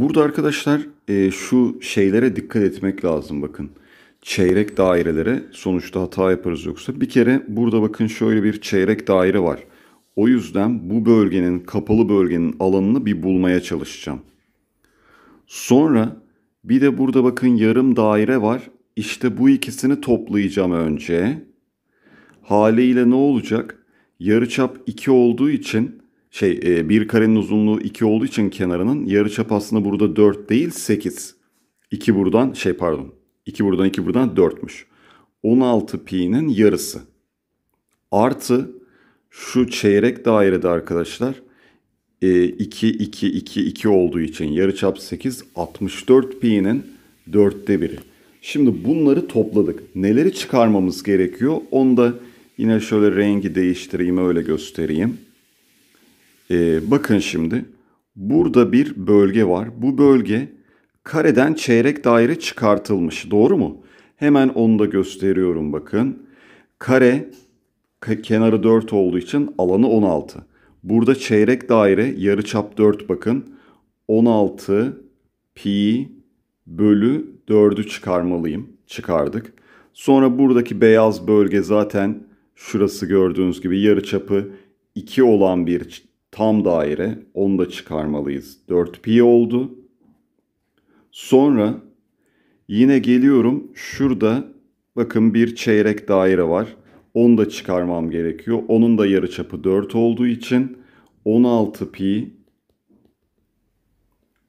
burada arkadaşlar e, şu şeylere dikkat etmek lazım bakın. Çeyrek dairelere sonuçta hata yaparız yoksa. Bir kere burada bakın şöyle bir çeyrek daire var. O yüzden bu bölgenin, kapalı bölgenin alanını bir bulmaya çalışacağım. Sonra bir de burada bakın yarım daire var. İşte bu ikisini toplayacağım önce. Haliyle ne olacak? Yarıçap 2 olduğu için şey e, bir karenin uzunluğu 2 olduğu için kenarının yarıçap aslında burada 4 değil 8. 2 buradan şey pardon 2 buradan 2 buradan 4'müş. 16 pi'nin yarısı. Artı şu çeyrek dairede arkadaşlar e, 2 2 2 2 olduğu için yarıçap 8 64 pi'nin 4'te biri. Şimdi bunları topladık. Neleri çıkarmamız gerekiyor? Onu da yine şöyle rengi değiştireyim öyle göstereyim. E, bakın şimdi burada bir bölge var. Bu bölge kareden çeyrek daire çıkartılmış. Doğru mu? Hemen onu da gösteriyorum bakın. Kare kenarı 4 olduğu için alanı 16. Burada çeyrek daire yarıçap 4 bakın. 16 pi bölü 4'ü çıkarmalıyım. Çıkardık. Sonra buradaki beyaz bölge zaten şurası gördüğünüz gibi yarıçapı 2 olan bir tam daire. Onu da çıkarmalıyız. 4pi oldu. Sonra yine geliyorum. Şurada bakın bir çeyrek daire var. Onu da çıkarmam gerekiyor. Onun da yarıçapı 4 olduğu için 16 pi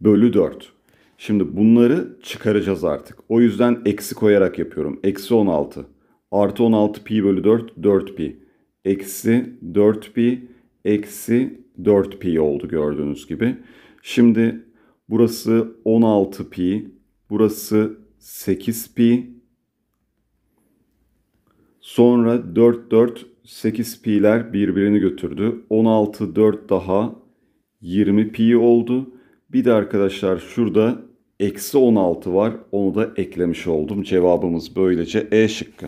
bölü 4. Şimdi bunları çıkaracağız artık. O yüzden eksi koyarak yapıyorum. Eksi 16. Artı 16 pi bölü 4, 4 pi. Eksi 4 pi, eksi 4 pi oldu gördüğünüz gibi. Şimdi burası 16 pi, burası 8 pi. Sonra 4 4 8 pi'ler birbirini götürdü. 16 4 daha 20 pi oldu. Bir de arkadaşlar şurada eksi 16 var. Onu da eklemiş oldum. Cevabımız böylece E şıkkı.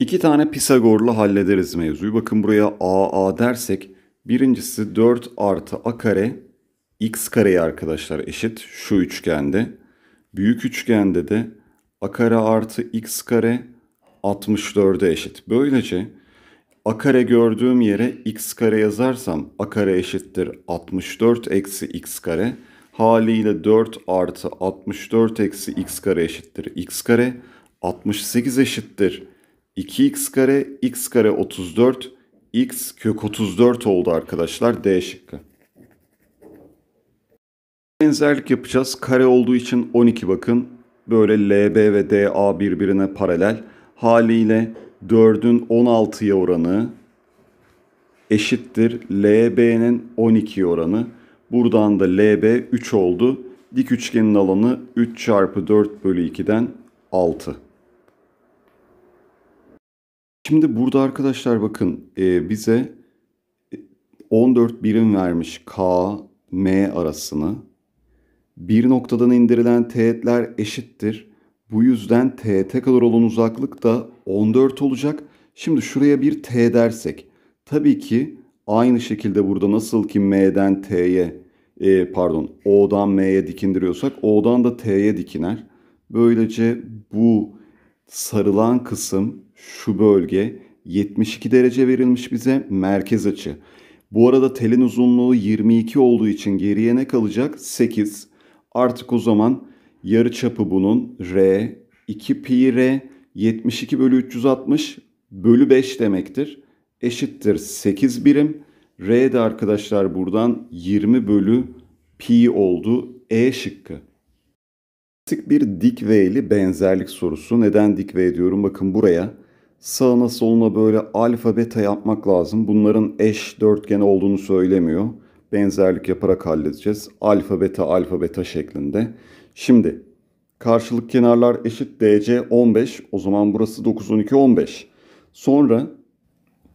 İki tane Pisagor'la hallederiz mevzuyu. Bakın buraya AA dersek birincisi 4 artı A kare x kareye arkadaşlar eşit şu üçgende. Büyük üçgende de A kare artı x kare 64'e eşit. Böylece A kare gördüğüm yere x kare yazarsam A kare eşittir 64 eksi x kare. Haliyle 4 artı 64 eksi x kare eşittir x kare. 68 eşittir 2x kare x kare 34 x kök 34 oldu arkadaşlar D şıkkı. Benzerlik yapacağız. Kare olduğu için 12 bakın. Böyle LB ve DA birbirine paralel. Haliyle 4'ün 16'ya oranı eşittir LB'nin 12 oranı. Buradan da LB 3 oldu. Dik üçgenin alanı 3 çarpı 4 bölü 2'den 6. Şimdi burada arkadaşlar bakın e, bize 14 e, birim vermiş K, M arasını. Bir noktadan indirilen teğetler eşittir. Bu yüzden teğete kadar olan uzaklık da 14 olacak. Şimdi şuraya bir T dersek. Tabii ki aynı şekilde burada nasıl ki M'den T'ye e, pardon O'dan M'ye dikindiriyorsak O'dan da T'ye dikiner. Böylece bu sarılan kısım şu bölge 72 derece verilmiş bize merkez açı. Bu arada telin uzunluğu 22 olduğu için geriye ne kalacak? 8. Artık o zaman yarı çapı bunun R 2 pi R 72 bölü 360 bölü 5 demektir. Eşittir 8 birim. R de arkadaşlar buradan 20 bölü pi oldu. E şıkkı. Klasik bir dik V'li benzerlik sorusu. Neden dik V diyorum? Bakın buraya sağına soluna böyle alfa beta yapmak lazım. Bunların eş dörtgen olduğunu söylemiyor. Benzerlik yaparak halledeceğiz. Alfa beta alfa beta şeklinde. Şimdi karşılık kenarlar eşit DC 15. O zaman burası 9 12 15. Sonra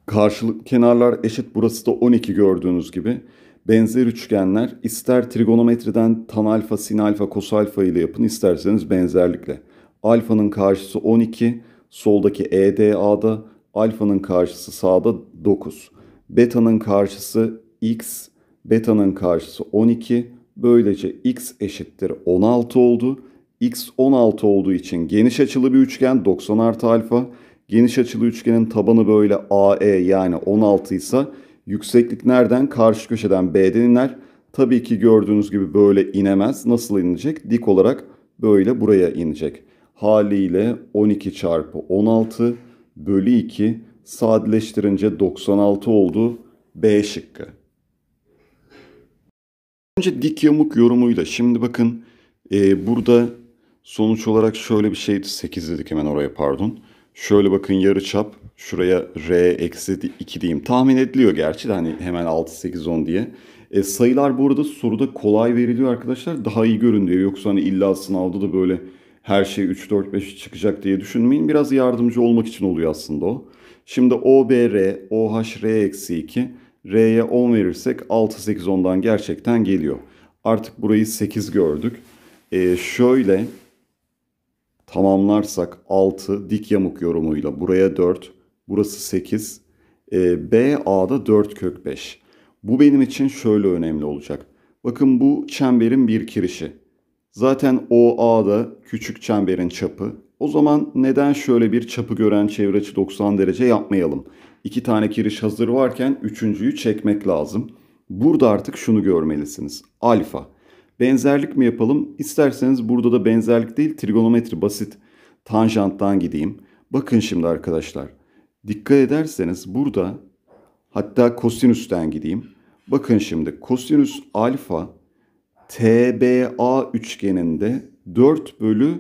karşılık kenarlar eşit burası da 12 gördüğünüz gibi. Benzer üçgenler ister trigonometriden tan alfa, sin alfa, kos alfa ile yapın isterseniz benzerlikle. Alfanın karşısı 12, soldaki EDA'da, alfanın karşısı sağda 9. Beta'nın karşısı x, beta'nın karşısı 12. Böylece x eşittir 16 oldu. x 16 olduğu için geniş açılı bir üçgen 90 artı alfa. Geniş açılı üçgenin tabanı böyle AE yani 16 ise yükseklik nereden? Karşı köşeden B'den iner. Tabii ki gördüğünüz gibi böyle inemez. Nasıl inecek? Dik olarak böyle buraya inecek haliyle 12 çarpı 16 bölü 2 sadeleştirince 96 oldu B şıkkı. Önce dik yamuk yorumuyla şimdi bakın e, burada sonuç olarak şöyle bir şey 8 dedik hemen oraya pardon. Şöyle bakın yarı çap şuraya R eksi 2 diyeyim tahmin ediliyor gerçi de hani hemen 6 8 10 diye. E, sayılar arada soruda kolay veriliyor arkadaşlar daha iyi görün yoksa hani illa sınavda da böyle her şey 3 4 5 çıkacak diye düşünmeyin. Biraz yardımcı olmak için oluyor aslında o. Şimdi OBR, OHR-2 R'ye 10 verirsek 6 8 10'dan gerçekten geliyor. Artık burayı 8 gördük. Ee, şöyle tamamlarsak 6 dik yamuk yorumuyla buraya 4, burası 8. Ee, B A'da 4 kök 5. Bu benim için şöyle önemli olacak. Bakın bu çemberin bir kirişi. Zaten OA da küçük çemberin çapı. O zaman neden şöyle bir çapı gören çevre açı 90 derece yapmayalım? İki tane kiriş hazır varken üçüncüyü çekmek lazım. Burada artık şunu görmelisiniz. Alfa. Benzerlik mi yapalım? İsterseniz burada da benzerlik değil trigonometri basit tanjanttan gideyim. Bakın şimdi arkadaşlar. Dikkat ederseniz burada hatta kosinüsten gideyim. Bakın şimdi kosinüs alfa TBA üçgeninde 4 bölü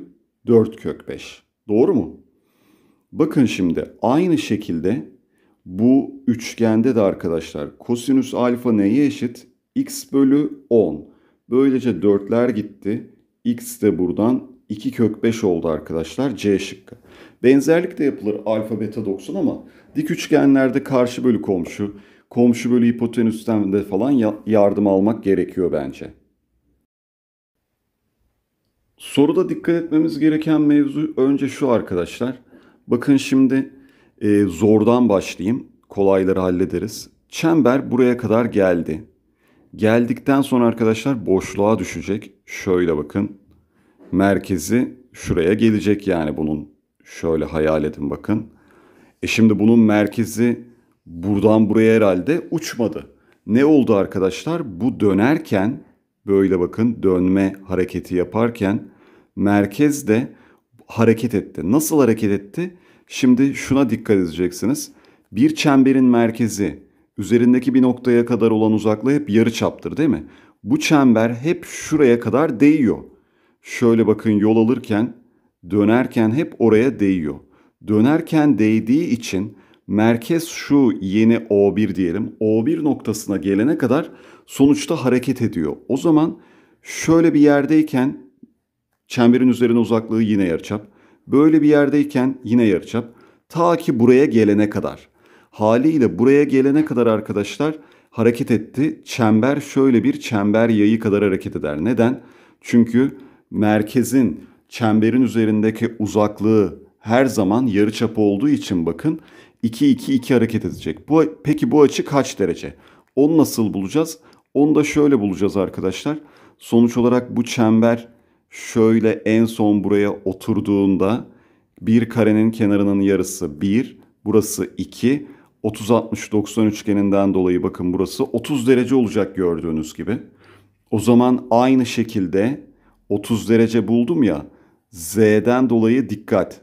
4 kök 5. Doğru mu? Bakın şimdi aynı şekilde bu üçgende de arkadaşlar kosinüs alfa neye eşit? x bölü 10. Böylece 4'ler gitti. x de buradan 2 kök 5 oldu arkadaşlar C şıkkı. Benzerlik de yapılır alfa beta 90 ama dik üçgenlerde karşı bölü komşu, komşu bölü hipotenüsten de falan yardım almak gerekiyor bence. Soruda dikkat etmemiz gereken mevzu önce şu arkadaşlar. Bakın şimdi e, zordan başlayayım. Kolayları hallederiz. Çember buraya kadar geldi. Geldikten sonra arkadaşlar boşluğa düşecek. Şöyle bakın. Merkezi şuraya gelecek yani bunun. Şöyle hayal edin bakın. E şimdi bunun merkezi buradan buraya herhalde uçmadı. Ne oldu arkadaşlar? Bu dönerken böyle bakın dönme hareketi yaparken merkez de hareket etti. Nasıl hareket etti? Şimdi şuna dikkat edeceksiniz. Bir çemberin merkezi üzerindeki bir noktaya kadar olan uzaklığı hep yarı çaptır değil mi? Bu çember hep şuraya kadar değiyor. Şöyle bakın yol alırken, dönerken hep oraya değiyor. Dönerken değdiği için merkez şu yeni O1 diyelim. O1 noktasına gelene kadar sonuçta hareket ediyor. O zaman şöyle bir yerdeyken Çemberin üzerine uzaklığı yine yarıçap. Böyle bir yerdeyken yine yarıçap. Ta ki buraya gelene kadar. Haliyle buraya gelene kadar arkadaşlar hareket etti. Çember şöyle bir çember yayı kadar hareket eder. Neden? Çünkü merkezin çemberin üzerindeki uzaklığı her zaman yarıçap olduğu için bakın 2 2 2 hareket edecek. Bu peki bu açı kaç derece? Onu nasıl bulacağız? Onu da şöyle bulacağız arkadaşlar. Sonuç olarak bu çember şöyle en son buraya oturduğunda bir karenin kenarının yarısı 1, burası 2. 30 60 90 üçgeninden dolayı bakın burası 30 derece olacak gördüğünüz gibi. O zaman aynı şekilde 30 derece buldum ya. Z'den dolayı dikkat.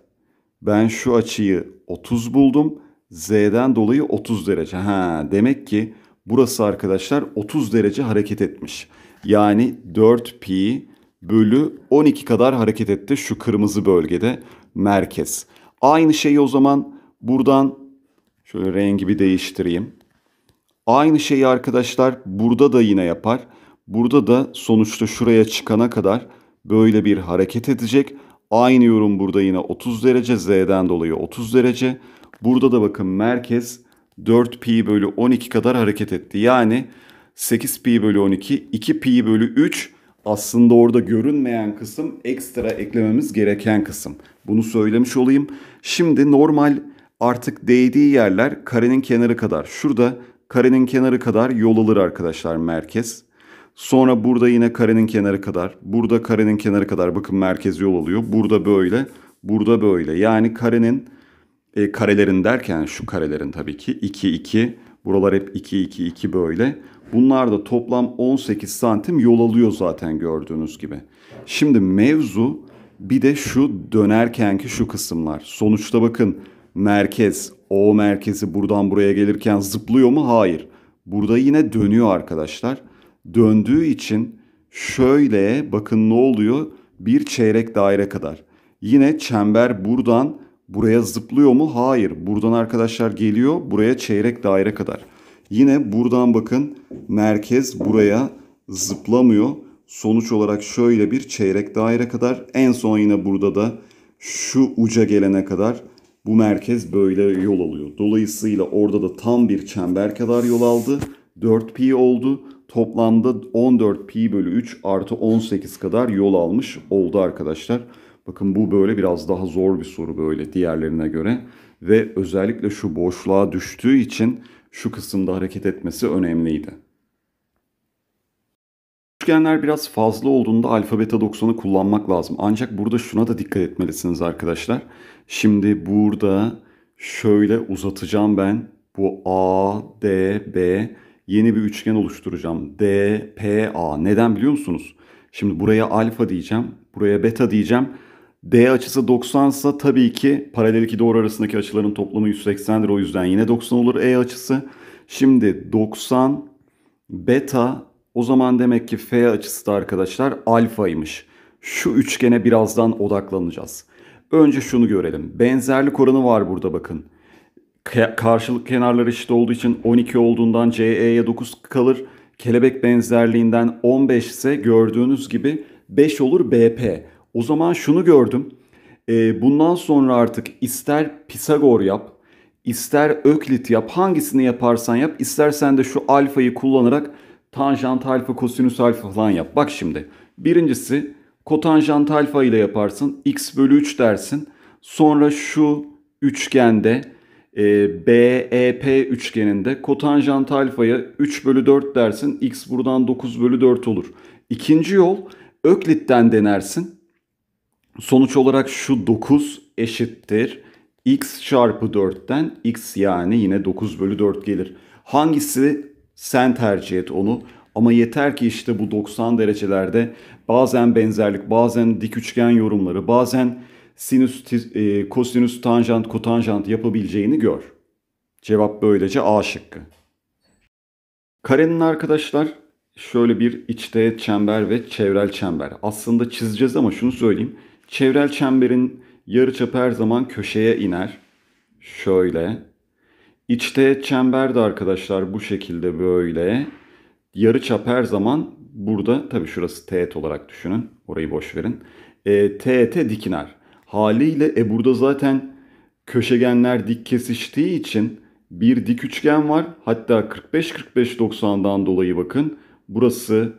Ben şu açıyı 30 buldum. Z'den dolayı 30 derece. Ha, demek ki burası arkadaşlar 30 derece hareket etmiş. Yani 4 pi bölü 12 kadar hareket etti şu kırmızı bölgede merkez. Aynı şeyi o zaman buradan şöyle rengi bir değiştireyim. Aynı şeyi arkadaşlar burada da yine yapar. Burada da sonuçta şuraya çıkana kadar böyle bir hareket edecek. Aynı yorum burada yine 30 derece. Z'den dolayı 30 derece. Burada da bakın merkez 4 pi bölü 12 kadar hareket etti. Yani 8 pi bölü 12, 2 pi bölü 3 aslında orada görünmeyen kısım ekstra eklememiz gereken kısım. Bunu söylemiş olayım. Şimdi normal artık değdiği yerler karenin kenarı kadar. Şurada karenin kenarı kadar yol alır arkadaşlar merkez. Sonra burada yine karenin kenarı kadar. Burada karenin kenarı kadar. Bakın merkez yol alıyor. Burada böyle. Burada böyle. Yani karenin e, karelerin derken şu karelerin tabii ki 2 2 buralar hep 2 2 2 böyle. Bunlar da toplam 18 santim yol alıyor zaten gördüğünüz gibi. Şimdi mevzu bir de şu dönerkenki şu kısımlar. Sonuçta bakın merkez, O merkezi buradan buraya gelirken zıplıyor mu? Hayır. Burada yine dönüyor arkadaşlar. Döndüğü için şöyle bakın ne oluyor? Bir çeyrek daire kadar. Yine çember buradan buraya zıplıyor mu? Hayır. Buradan arkadaşlar geliyor buraya çeyrek daire kadar. Yine buradan bakın merkez buraya zıplamıyor. Sonuç olarak şöyle bir çeyrek daire kadar en son yine burada da şu uca gelene kadar bu merkez böyle yol alıyor. Dolayısıyla orada da tam bir çember kadar yol aldı. 4 pi oldu. Toplamda 14 pi bölü 3 artı 18 kadar yol almış oldu arkadaşlar. Bakın bu böyle biraz daha zor bir soru böyle diğerlerine göre ve özellikle şu boşluğa düştüğü için şu kısımda hareket etmesi önemliydi. Üçgenler biraz fazla olduğunda alfa beta 90'ı kullanmak lazım. Ancak burada şuna da dikkat etmelisiniz arkadaşlar. Şimdi burada şöyle uzatacağım ben. Bu A, D, B yeni bir üçgen oluşturacağım. D, P, A. Neden biliyor musunuz? Şimdi buraya alfa diyeceğim. Buraya beta diyeceğim. D açısı 90 ise tabii ki paralel iki doğru arasındaki açıların toplamı 180'dir. O yüzden yine 90 olur E açısı. Şimdi 90 beta o zaman demek ki F açısı da arkadaşlar alfaymış. Şu üçgene birazdan odaklanacağız. Önce şunu görelim. Benzerlik oranı var burada bakın. karşılık kenarları eşit olduğu için 12 olduğundan CE'ye 9 kalır. Kelebek benzerliğinden 15 ise gördüğünüz gibi 5 olur BP. O zaman şunu gördüm. E, bundan sonra artık ister Pisagor yap, ister Öklit yap, hangisini yaparsan yap, istersen de şu alfayı kullanarak tanjant alfa, kosinüs alfa falan yap. Bak şimdi birincisi kotanjant alfa ile yaparsın. X bölü 3 dersin. Sonra şu üçgende e, BEP üçgeninde kotanjant alfaya 3 bölü 4 dersin. X buradan 9 bölü 4 olur. İkinci yol Öklit'ten denersin. Sonuç olarak şu 9 eşittir. X çarpı 4'ten X yani yine 9 bölü 4 gelir. Hangisi sen tercih et onu. Ama yeter ki işte bu 90 derecelerde bazen benzerlik, bazen dik üçgen yorumları, bazen sinüs, e, kosinüs, tanjant, kotanjant yapabileceğini gör. Cevap böylece A şıkkı. Karenin arkadaşlar şöyle bir içteğet çember ve çevrel çember. Aslında çizeceğiz ama şunu söyleyeyim. Çevrel çemberin yarı yarıçapı her zaman köşeye iner. Şöyle. İçte çember de arkadaşlar bu şekilde böyle. yarı çap her zaman burada tabi şurası teğet olarak düşünün. Orayı boş verin. E, teğete dik iner. Haliyle e burada zaten köşegenler dik kesiştiği için bir dik üçgen var. Hatta 45-45-90'dan dolayı bakın. Burası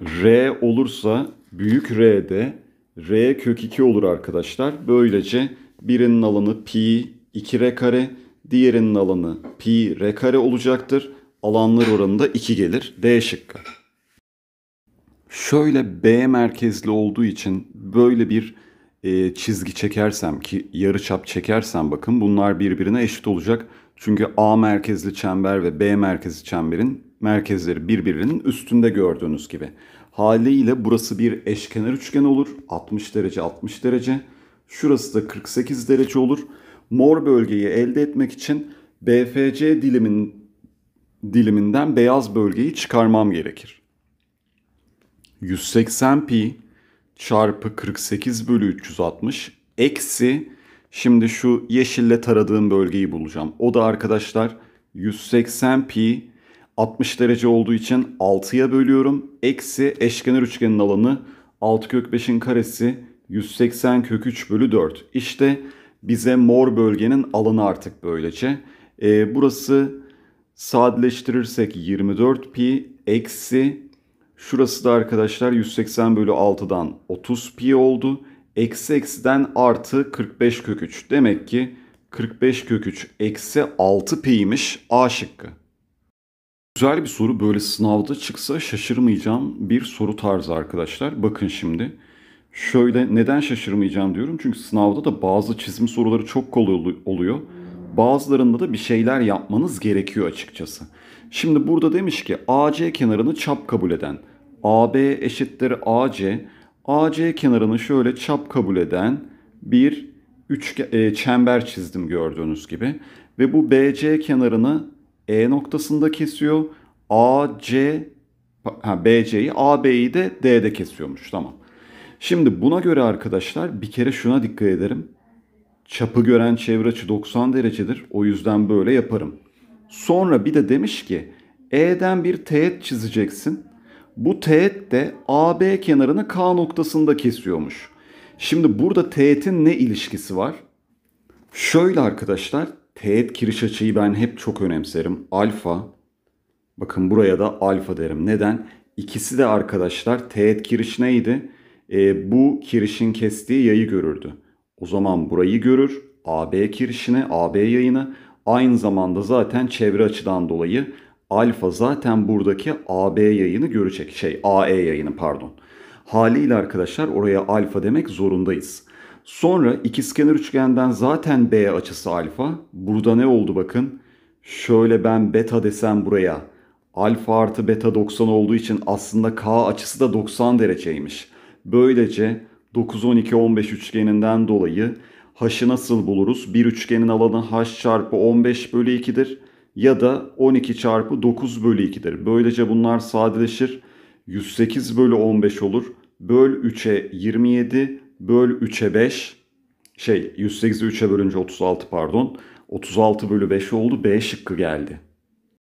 R olursa büyük R'de R kök 2 olur arkadaşlar. Böylece birinin alanı pi 2 R kare, diğerinin alanı pi R kare olacaktır. Alanlar oranında 2 gelir. D şıkkı. Şöyle B merkezli olduğu için böyle bir e, çizgi çekersem ki yarı çap çekersem bakın bunlar birbirine eşit olacak. Çünkü A merkezli çember ve B merkezli çemberin merkezleri birbirinin üstünde gördüğünüz gibi haliyle burası bir eşkenar üçgen olur. 60 derece 60 derece. Şurası da 48 derece olur. Mor bölgeyi elde etmek için BFC dilimin diliminden beyaz bölgeyi çıkarmam gerekir. 180 pi çarpı 48 bölü 360 eksi şimdi şu yeşille taradığım bölgeyi bulacağım. O da arkadaşlar 180 pi 60 derece olduğu için 6'ya bölüyorum. Eksi eşkenar üçgenin alanı 6 kök 5'in karesi 180 kök 3 bölü 4. İşte bize mor bölgenin alanı artık böylece. E, burası sadeleştirirsek 24 pi eksi şurası da arkadaşlar 180 bölü 6'dan 30 pi oldu. Eksi eksiden artı 45 kök 3. Demek ki 45 kök 3 eksi 6 pi'ymiş A şıkkı. Güzel bir soru böyle sınavda çıksa şaşırmayacağım bir soru tarzı arkadaşlar. Bakın şimdi. Şöyle neden şaşırmayacağım diyorum. Çünkü sınavda da bazı çizim soruları çok kolay oluyor. Bazılarında da bir şeyler yapmanız gerekiyor açıkçası. Şimdi burada demiş ki AC kenarını çap kabul eden. AB eşittir AC. AC kenarını şöyle çap kabul eden bir üç e, çember çizdim gördüğünüz gibi. Ve bu BC kenarını e noktasında kesiyor. A, C, ha, B, C'yi, A, B'yi de D'de kesiyormuş. Tamam. Şimdi buna göre arkadaşlar bir kere şuna dikkat ederim. Çapı gören çevre açı 90 derecedir. O yüzden böyle yaparım. Sonra bir de demiş ki E'den bir teğet çizeceksin. Bu teğet de AB kenarını K noktasında kesiyormuş. Şimdi burada teğetin ne ilişkisi var? Şöyle arkadaşlar teğet kiriş açıyı ben hep çok önemserim. Alfa bakın buraya da alfa derim. Neden? İkisi de arkadaşlar teğet kiriş neydi? E, bu kirişin kestiği yayı görürdü. O zaman burayı görür. AB kirişini, AB yayını aynı zamanda zaten çevre açıdan dolayı alfa zaten buradaki AB yayını görecek. Şey AE yayını pardon. Haliyle arkadaşlar oraya alfa demek zorundayız. Sonra ikizkenar üçgenden zaten B açısı alfa. Burada ne oldu bakın. Şöyle ben beta desem buraya. Alfa artı beta 90 olduğu için aslında K açısı da 90 dereceymiş. Böylece 9-12-15 üçgeninden dolayı h'ı nasıl buluruz? Bir üçgenin alanı h çarpı 15 bölü 2'dir ya da 12 çarpı 9 bölü 2'dir. Böylece bunlar sadeleşir. 108 bölü 15 olur. Böl 3'e 27 böl 3'e 5 şey 108'i 3'e bölünce 36 pardon. 36 bölü 5 oldu. B şıkkı geldi.